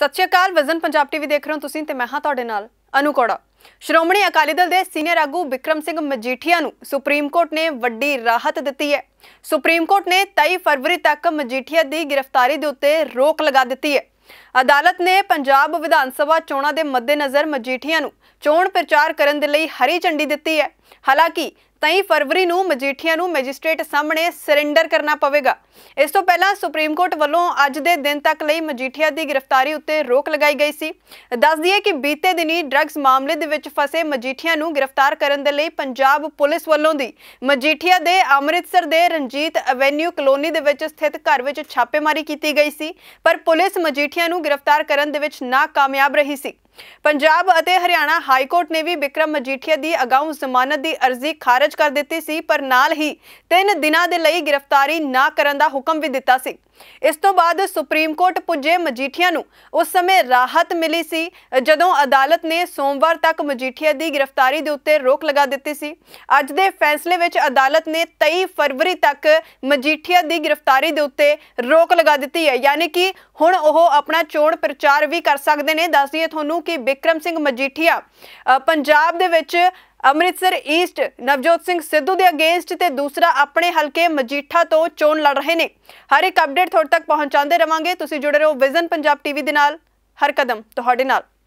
ਸਤਿ ਸ਼੍ਰੀ ਅਕਾਲ ਵਜ਼ਨ ਪੰਜਾਬ ਟੀਵੀ ਦੇਖ ਰਹੇ ਹੋ ਤੁਸੀਂ ਤੇ ਮੈਂ ਹਾਂ ਤੁਹਾਡੇ ਨਾਲ ਅਨੁਕੋੜਾ ਸ਼੍ਰੋਮਣੀ ਅਕਾਲੀ ਦਲ ਦੇ ਸੀਨੀਅਰ ਆਗੂ ਵਿਕਰਮ ਸਿੰਘ ਮਜੀਠੀਆ ਨੂੰ ਸੁਪਰੀਮ ਕੋਰਟ ਨੇ ਵੱਡੀ ਰਾਹਤ ਦਿੱਤੀ ਹੈ ਸੁਪਰੀਮ ਕੋਰਟ ਨੇ 23 ਫਰਵਰੀ ਤੱਕ ਮਜੀਠੀਆ ਦੀ ਗ੍ਰਿਫਤਾਰੀ ਦੇ ਉੱਤੇ ਰੋਕ ਲਗਾ ਦਿੱਤੀ ਹੈ ਅਦਾਲਤ ਨੇ ਪੰਜਾਬ ਵਿਧਾਨ ਸਭਾ ਚੋਣਾਂ ਦੇ ਮੱਦੇਨਜ਼ਰ ਮਜੀਠੀਆ ਨੂੰ ਚੋਣ ਪ੍ਰਚਾਰ ਕਰਨ ਦੇ ਲਈ ਹਰੀ ਝੰਡੀ ਦਿੱਤੀ ਹੈ ਹਾਲਾਂਕਿ ਹੀ ਫਰਵਰੀ ਨੂੰ ਮਜੀਠੀਆਂ ਨੂੰ ਮੈਜਿਸਟ੍ਰੇਟ ਸਾਹਮਣੇ ਸਰੈਂਡਰ ਕਰਨਾ ਪਵੇਗਾ ਇਸ ਤੋਂ ਪਹਿਲਾਂ ਸੁਪਰੀਮ ਕੋਰਟ ਵੱਲੋਂ ਅੱਜ ਦੇ ਦਿਨ ਤੱਕ ਲਈ ਮਜੀਠੀਆਂ ਦੀ ਗ੍ਰਿਫਤਾਰੀ ਉੱਤੇ ਰੋਕ ਲਗਾਈ ਗਈ ਸੀ ਦੱਸ ਦਈਏ ਕਿ ਬੀਤੇ ਦਿਨੀ ਡਰੱਗਸ ਮਾਮਲੇ ਦੇ ਵਿੱਚ ਫਸੇ ਮਜੀਠੀਆਂ ਨੂੰ ਗ੍ਰਿਫਤਾਰ ਕਰਨ ਦੇ ਲਈ ਪੰਜਾਬ ਪੁਲਿਸ ਵੱਲੋਂ ਦੀ ਮਜੀਠੀਆਂ ਦੇ ਅੰਮ੍ਰਿਤਸਰ ਦੇ ਰਣਜੀਤ ਐਵੇਨਿਊ ਕਲੋਨੀ ਦੇ ਵਿੱਚ ਸਥਿਤ ਘਰ ਵਿੱਚ ਛਾਪੇਮਾਰੀ ਕੀਤੀ ਗਈ ਸੀ ਪਰ ਪੁਲਿਸ ਮਜੀਠੀਆਂ ਨੂੰ ਗ੍ਰਿਫਤਾਰ ਕਰਨ ਦੇ ਵਿੱਚ ਨਾਕਾਮਯਾਬ ਰਹੀ ਸੀ ਪੰਜਾਬ ਅਤੇ ਹਰਿਆਣਾ ਹਾਈ ਕੋਰਟ ਨੇ ਵੀ ਵਿਕਰਮ ਮਜੀਠੀਆ ਦੀ ਅਗਾਊਂ ਜ਼ਮਾਨਤ ਦੀ ਅਰਜ਼ੀ ਖਾਰਜ ਕਰ ਦਿੱਤੀ ਸੀ ਪਰ ਨਾਲ ਹੀ 3 ਦਿਨਾਂ ਦੇ ਲਈ ਗ੍ਰਿਫਤਾਰੀ ਨਾ ਕਰਨ ਦਾ ਹੁਕਮ ਵੀ ਦਿੱਤਾ ਸੀ ਇਸ ਤੋਂ ਬਾਅਦ ਸੁਪਰੀਮ ਕੋਰਟ ਪੁੱਜੇ ਮਜੀਠੀਆ ਨੂੰ ਉਸ ਸਮੇਂ ਰਾਹਤ ਮਿਲੀ ਸੀ ਜਦੋਂ ਅਦਾਲਤ ਨੇ ਸੋਮਵਾਰ ਤੱਕ ਮਜੀਠੀਆ ਦੀ ਗ੍ਰਿਫਤਾਰੀ ਦੇ ਉੱਤੇ ਰੋਕ ਲਗਾ ਦਿੱਤੀ ਸੀ ਅੱਜ ਦੇ ਫੈਸਲੇ ਵਿੱਚ ਅਦਾਲਤ ਨੇ 23 ਫਰਵਰੀ ਤੱਕ ਮਜੀਠੀਆ ਦੀ ਗ੍ਰਿਫਤਾਰੀ ਦੇ ਉੱਤੇ ਰੋਕ ਲਗਾ ਦਿੱਤੀ ਹੈ ਯਾਨੀ ਕਿ ਹੁਣ ਉਹ ਆਪਣਾ ਚੋਣ ਪ੍ਰਚਾਰ ਵੀ ਕਰ ਸਕਦੇ ਨੇ ਦੱਸਦੀਏ ਤੁਹਾਨੂੰ ਨੂੰ ਕਿ ਵਿਕਰਮ ਸਿੰਘ ਮਜੀਠੀਆ ਪੰਜਾਬ ਦੇ ਵਿੱਚ ਅੰਮ੍ਰਿਤਸਰ ਈਸਟ ਨਵਜੋਤ ਸਿੰਘ ਸਿੱਧੂ ਦੇ ਅਗੇਂਸਟ ਤੇ ਦੂਸਰਾ ਆਪਣੇ ਹਲਕੇ ਮਜੀਠਾ ਤੋਂ ਚੋਣ ਲੜ ਰਹੇ ਨੇ ਹਰ ਇੱਕ ਅਪਡੇਟ ਤੁਹਾਡੇ ਤੱਕ ਪਹੁੰਚਾਉਂਦੇ ਰਵਾਂਗੇ ਤੁਸੀਂ ਜੁੜੇ ਰਹੋ ਵਿਜ਼ਨ ਪੰਜਾਬ ਟੀਵੀ ਦੇ ਨਾਲ ਹਰ ਕਦਮ ਤੁਹਾਡੇ ਨਾਲ